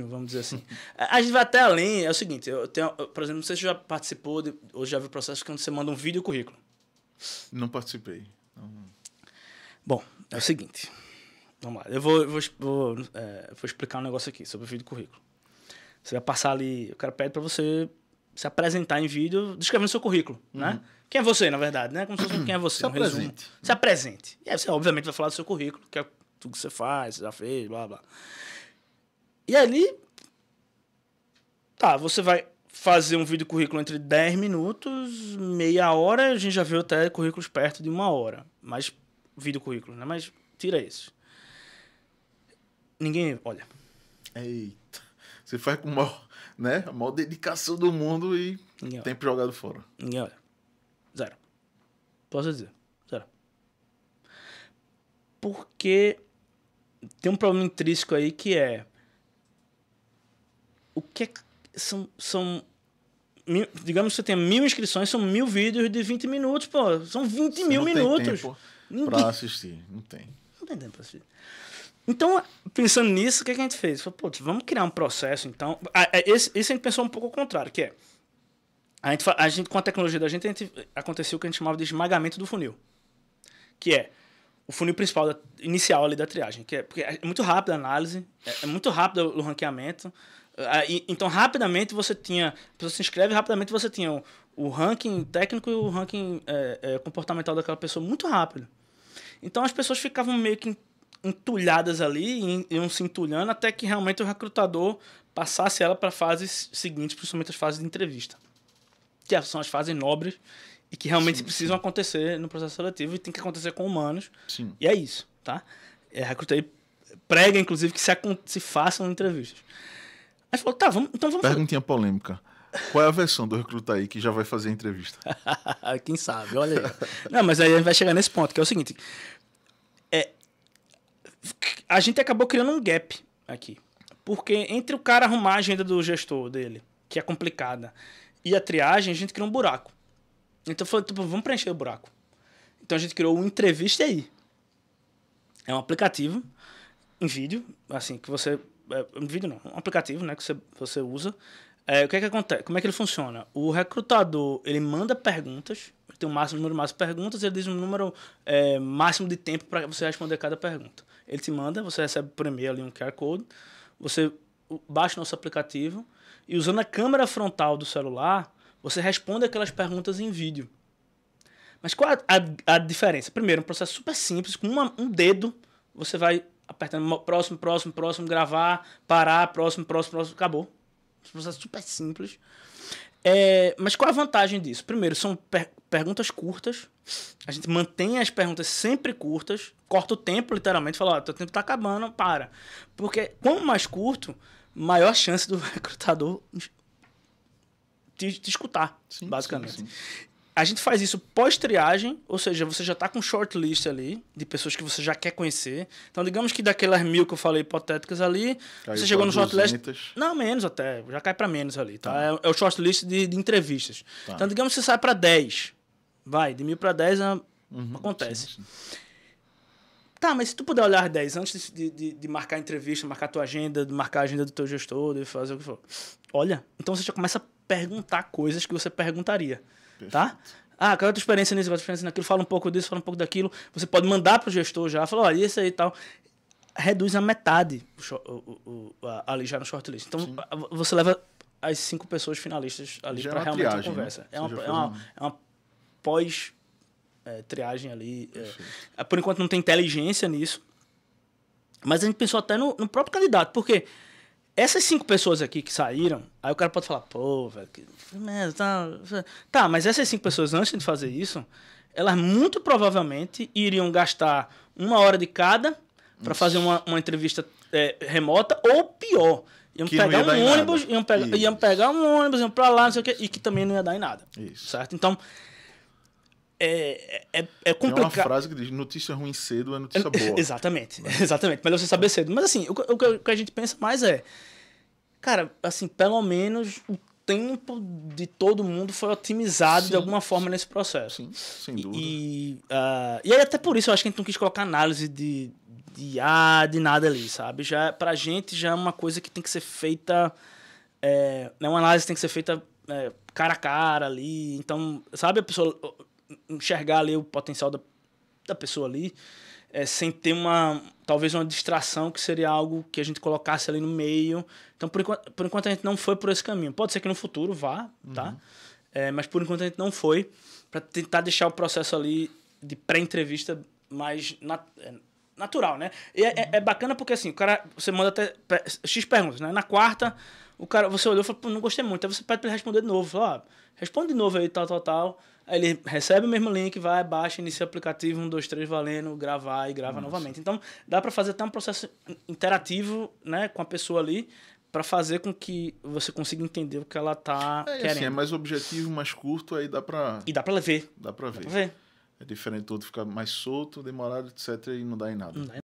vamos dizer assim. a gente vai até além, é o seguinte, eu tenho, por exemplo, não sei se você já participou de, ou já viu o processo quando você manda um vídeo currículo. Não participei. Não. Bom, é o seguinte. Vamos lá, eu vou, vou, vou, é, vou explicar um negócio aqui sobre o vídeo currículo. Você vai passar ali, o cara pede para você se apresentar em vídeo descrevendo seu currículo, né? uhum. né? Quem é você, na verdade, né? Como se fosse quem é você. Se apresente. Resumo. Se apresente. E aí você, obviamente, vai falar do seu currículo, que é tudo que você faz, você já fez, blá, blá. E ali. Tá, você vai fazer um vídeo currículo entre 10 minutos, meia hora, a gente já viu até currículos perto de uma hora. Mas. Vídeo currículo, né? Mas tira esses. Ninguém olha. Eita. Você faz com mal, né? a maior dedicação do mundo e tempo jogado fora. Ninguém olha. Zero. Posso dizer. Zero. Porque tem um problema intrínseco aí que é o que é que são, são mil, digamos que você tem mil inscrições, são mil vídeos de 20 minutos, pô. São 20 você mil não minutos. Tem tempo Ninguém... Pra assistir, não tem. Não tem tempo pra assistir. Então, pensando nisso, o que, é que a gente fez? Falei, putz, vamos criar um processo, então. esse, esse a gente pensou um pouco ao contrário, que é. A gente, a gente, com a tecnologia da gente, a gente aconteceu o que a gente chamava de esmagamento do funil. Que é o funil principal da, inicial ali da triagem, que é, porque é muito rápida a análise, é, é muito rápido o ranqueamento. Aí, ah, então, rapidamente você tinha. A pessoa se inscreve, rapidamente você tinha o, o ranking técnico e o ranking é, é, comportamental daquela pessoa muito rápido. Então, as pessoas ficavam meio que entulhadas ali, iam se entulhando, até que realmente o recrutador passasse ela para fases seguintes, principalmente as fases de entrevista, que são as fases nobres e que realmente sim, precisam sim. acontecer no processo seletivo e tem que acontecer com humanos. Sim. E é isso, tá? É, recrutei, prega, inclusive, que se, se façam entrevistas. Aí falou, tá, vamos, então vamos Perguntinha fazer. polêmica. Qual é a versão do recruta aí que já vai fazer a entrevista? Quem sabe, olha aí. Não, mas aí a gente vai chegar nesse ponto, que é o seguinte. É, a gente acabou criando um gap aqui. Porque entre o cara arrumar a agenda do gestor dele, que é complicada, e a triagem, a gente cria um buraco. Então foi tipo, vamos preencher o buraco. Então a gente criou o Entrevista aí. É um aplicativo em vídeo, assim, que você. É, um vídeo não, um aplicativo, né, que você, você usa. É, o que é que acontece? Como é que ele funciona? O recrutador, ele manda perguntas, ele tem um máximo, número máximo de perguntas, ele diz um número é, máximo de tempo para você responder cada pergunta. Ele te manda, você recebe por e-mail ali um QR Code, você baixa o nosso aplicativo e usando a câmera frontal do celular, você responde aquelas perguntas em vídeo. Mas qual é a, a, a diferença? Primeiro, um processo super simples, com uma, um dedo, você vai apertando próximo, próximo, próximo, gravar, parar, próximo, próximo, próximo, acabou. Um processo super simples. É, mas qual é a vantagem disso? Primeiro, são per perguntas curtas. A gente mantém as perguntas sempre curtas, corta o tempo, literalmente, fala, ó, oh, teu tempo tá acabando, para. Porque quanto mais curto, maior chance do recrutador te, te escutar, sim, basicamente. Sim, sim. A gente faz isso pós-triagem, ou seja, você já está com shortlist ali de pessoas que você já quer conhecer. Então, digamos que daquelas mil que eu falei hipotéticas ali, Caiu você chegou no shortlist. Não, menos até, já cai para menos ali, tá? tá. É, é, o shortlist de, de entrevistas. Tá. Então, digamos que você sai para 10. Vai, de mil para 10 é, uhum, acontece. Sim, sim. Tá, mas se tu puder olhar 10 antes de, de, de marcar a entrevista, marcar a tua agenda, de marcar a agenda do teu gestor, de fazer o que for. Olha, então você já começa a perguntar coisas que você perguntaria, tá? Perfeito. tá? Ah, qual é a tua experiência nisso, qual é a tua experiência naquilo? Fala um pouco disso, fala um pouco daquilo. Você pode mandar pro gestor já, fala, olha, isso aí e tal. Reduz a metade o, o, a, ali já no shortlist. Então, você leva as cinco pessoas finalistas ali é para realmente triagem, né? conversa. Né? É, uma, é, uma, é uma pós é, triagem ali. É, é. Por enquanto não tem inteligência nisso. Mas a gente pensou até no, no, próprio candidato, porque essas cinco pessoas aqui que saíram, aí o cara pode falar, pô, velho, que merda, tá, tá, mas essas cinco pessoas antes de fazer isso, elas muito provavelmente iriam gastar uma hora de cada para fazer uma, uma entrevista é, remota, ou pior, iam que pegar um ônibus, iam, pega, iam pegar um ônibus, iam pra lá, não sei o quê, e que também não ia dar em nada. Isso. Certo? Então, é, é, é complicado. Tem uma frase que diz: notícia ruim cedo é notícia boa. exatamente, né? exatamente. Melhor você saber cedo. Mas assim, o, o, o, que a gente pensa mais é. Cara, assim, pelo menos o tempo de todo mundo foi otimizado sim, de alguma forma nesse processo. Sim, sem dúvida. E, uh, e aí, até por isso, eu acho que a gente não quis colocar análise de, de ah, de nada ali, sabe? Já, é, pra gente já é uma coisa que tem que ser feita. É, é uma análise que tem que ser feita é, cara a cara ali. Então, sabe, a pessoa enxergar ali o potencial da, da pessoa ali, é, sem ter uma, talvez uma distração que seria algo que a gente colocasse ali no meio. Então, por enquanto, por enquanto a gente não foi por esse caminho. Pode ser que no futuro vá, tá? Uhum. É, mas por enquanto a gente não foi, para tentar deixar o processo ali de pré-entrevista mais é, natural, né? E uhum. é, é, bacana porque assim, o cara, você manda até X perguntas, né? Na quarta, o cara, você olhou e falou, não gostei muito. Aí você pede pra ele responder de novo. Fala, responde de novo aí, tal, tal, tal. Aí ele recebe o mesmo link, vai, baixa, inicia o aplicativo, um, dois, três, valendo, gravar e grava Nossa. novamente. Então, dá para fazer até um processo interativo, né, com a pessoa ali, para fazer com que você consiga entender o que ela tá é, querendo. Assim, é mais objetivo, mais curto, aí dá para E dá para ver. Dá para ver. ver. É diferente tudo ficar mais solto, demorado, etc, e não dá em nada. Não dá em